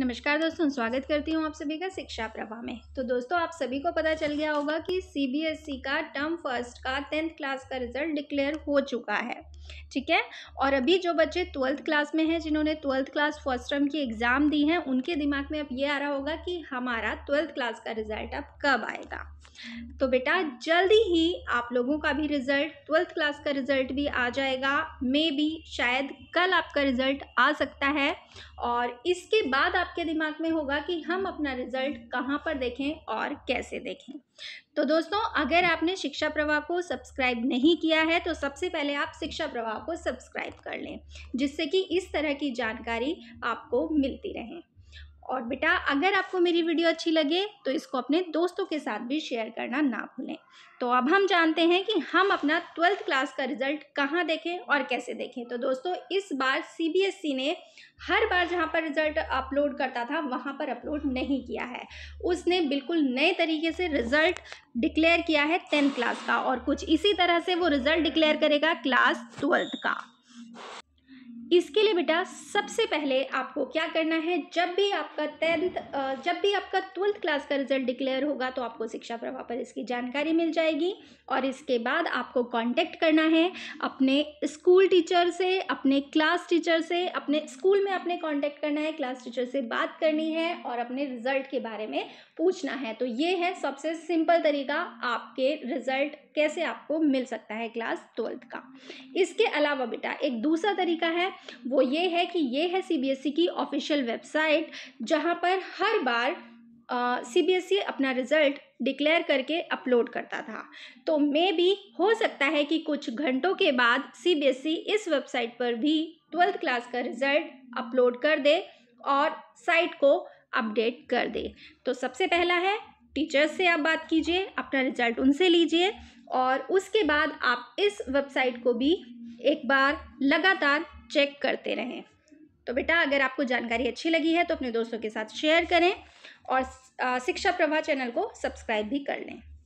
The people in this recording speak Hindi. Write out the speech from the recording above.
नमस्कार दोस्तों स्वागत करती हूँ आप सभी का शिक्षा प्रभा में तो दोस्तों आप सभी को पता चल गया होगा कि सीबीएसई e का टर्म फर्स्ट का टेंथ क्लास का रिजल्ट डिक्लेयर हो चुका है ठीक है और अभी जो बच्चे ट्वेल्थ क्लास में हैं जिन्होंने ट्वेल्थ क्लास फर्स्ट टर्म की एग्ज़ाम दी है उनके दिमाग में अब ये आ रहा होगा कि हमारा ट्वेल्थ क्लास का रिजल्ट अब कब आएगा तो बेटा जल्दी ही आप लोगों का भी रिजल्ट ट्वेल्थ क्लास का रिजल्ट भी आ जाएगा मे भी शायद कल आपका रिजल्ट आ सकता है और इसके बाद आप आपके दिमाग में होगा कि हम अपना रिजल्ट कहाँ पर देखें और कैसे देखें तो दोस्तों अगर आपने शिक्षा प्रवाह को सब्सक्राइब नहीं किया है तो सबसे पहले आप शिक्षा प्रवाह को सब्सक्राइब कर लें जिससे कि इस तरह की जानकारी आपको मिलती रहे और बेटा अगर आपको मेरी वीडियो अच्छी लगे तो इसको अपने दोस्तों के साथ भी शेयर करना ना भूलें तो अब हम जानते हैं कि हम अपना ट्वेल्थ क्लास का रिजल्ट कहाँ देखें और कैसे देखें तो दोस्तों इस बार सीबीएसई e ने हर बार जहाँ पर रिजल्ट अपलोड करता था वहाँ पर अपलोड नहीं किया है उसने बिल्कुल नए तरीके से रिजल्ट डिक्लेयर किया है टेंथ क्लास का और कुछ इसी तरह से वो रिजल्ट डिक्लेयर करेगा क्लास ट्वेल्थ का इसके लिए बेटा सबसे पहले आपको क्या करना है जब भी आपका टेंथ जब भी आपका ट्वेल्थ क्लास का रिजल्ट डिक्लेयर होगा तो आपको शिक्षा प्रभाव पर इसकी जानकारी मिल जाएगी और इसके बाद आपको कांटेक्ट करना है अपने स्कूल टीचर से अपने क्लास टीचर से अपने स्कूल में आपने कांटेक्ट करना है क्लास टीचर से बात करनी है और अपने रिजल्ट के बारे में पूछना है तो ये है सबसे सिंपल तरीका आपके रिजल्ट कैसे आपको मिल सकता है क्लास ट्वेल्थ का इसके अलावा बेटा एक दूसरा तरीका है वो ये है कि ये है सीबीएसई e की ऑफिशियल वेबसाइट जहाँ पर हर बार सीबीएसई ई e अपना रिजल्ट डिक्लेयर करके अपलोड करता था तो मे भी हो सकता है कि कुछ घंटों के बाद सीबीएसई e इस वेबसाइट पर भी ट्वेल्थ क्लास का रिजल्ट अपलोड कर दे और साइट को अपडेट कर दे तो सबसे पहला है टीचर्स से आप बात कीजिए अपना रिजल्ट उनसे लीजिए और उसके बाद आप इस वेबसाइट को भी एक बार लगातार चेक करते रहें तो बेटा अगर आपको जानकारी अच्छी लगी है तो अपने दोस्तों के साथ शेयर करें और शिक्षा प्रभा चैनल को सब्सक्राइब भी कर लें